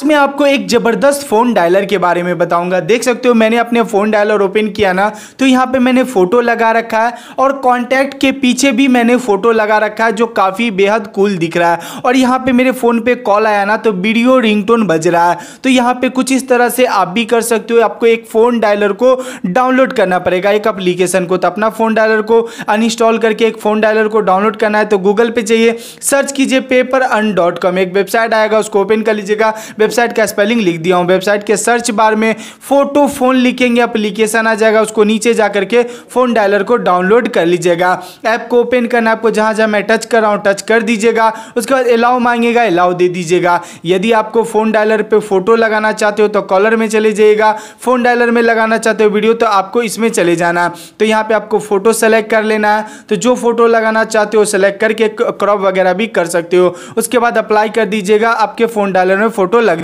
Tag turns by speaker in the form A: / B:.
A: इसमें आपको एक ज़बरदस्त फ़ोन डायलर के बारे में बताऊंगा देख सकते हो मैंने अपने फ़ोन डायलर ओपन किया ना तो यहाँ पे मैंने फ़ोटो लगा रखा है और कॉन्टैक्ट के पीछे भी मैंने फ़ोटो लगा रखा है जो काफ़ी बेहद कूल दिख रहा है और यहाँ पे मेरे फ़ोन पे कॉल आया ना तो वीडियो रिंगटोन बज रहा है तो यहाँ पे कुछ इस तरह से आप भी कर सकते हो आपको एक फ़ोन डायलर को डाउनलोड करना पड़ेगा एक अप्लीकेशन को तो अपना फ़ोन डायलर को अनइंस्टॉल करके एक फ़ोन डायलर को डाउनलोड करना है तो गूगल पे चाहिए सर्च कीजिए पेपर एक वेबसाइट आएगा उसको ओपन कर लीजिएगा वेबसाइट का स्पेलिंग लिख दिया हूँ वेबसाइट के सर्च बार में फोटो फोन लिखेंगे अप्लीकेशन आ जाएगा उसको नीचे जा करके फोन डायलर को डाउनलोड कर लीजिएगा ऐप को ओपन करना आपको जहाँ जहाँ मैं टच कर रहा हूँ टच कर दीजिएगा उसके बाद अलाउ मांगेगा अलाउ दे दीजिएगा यदि आपको फोन डायलर पर फोटो लगाना चाहते हो तो कॉलर में चले जाइएगा फोन डायलर में लगाना चाहते हो वीडियो तो आपको इसमें चले जाना तो यहाँ पर आपको फोटो सेलेक्ट कर लेना है तो जो फोटो लगाना चाहते हो सेलेक्ट करके क्रॉप वगैरह भी कर सकते हो उसके बाद अप्लाई कर दीजिएगा आपके फोन डायलर में फोटो लग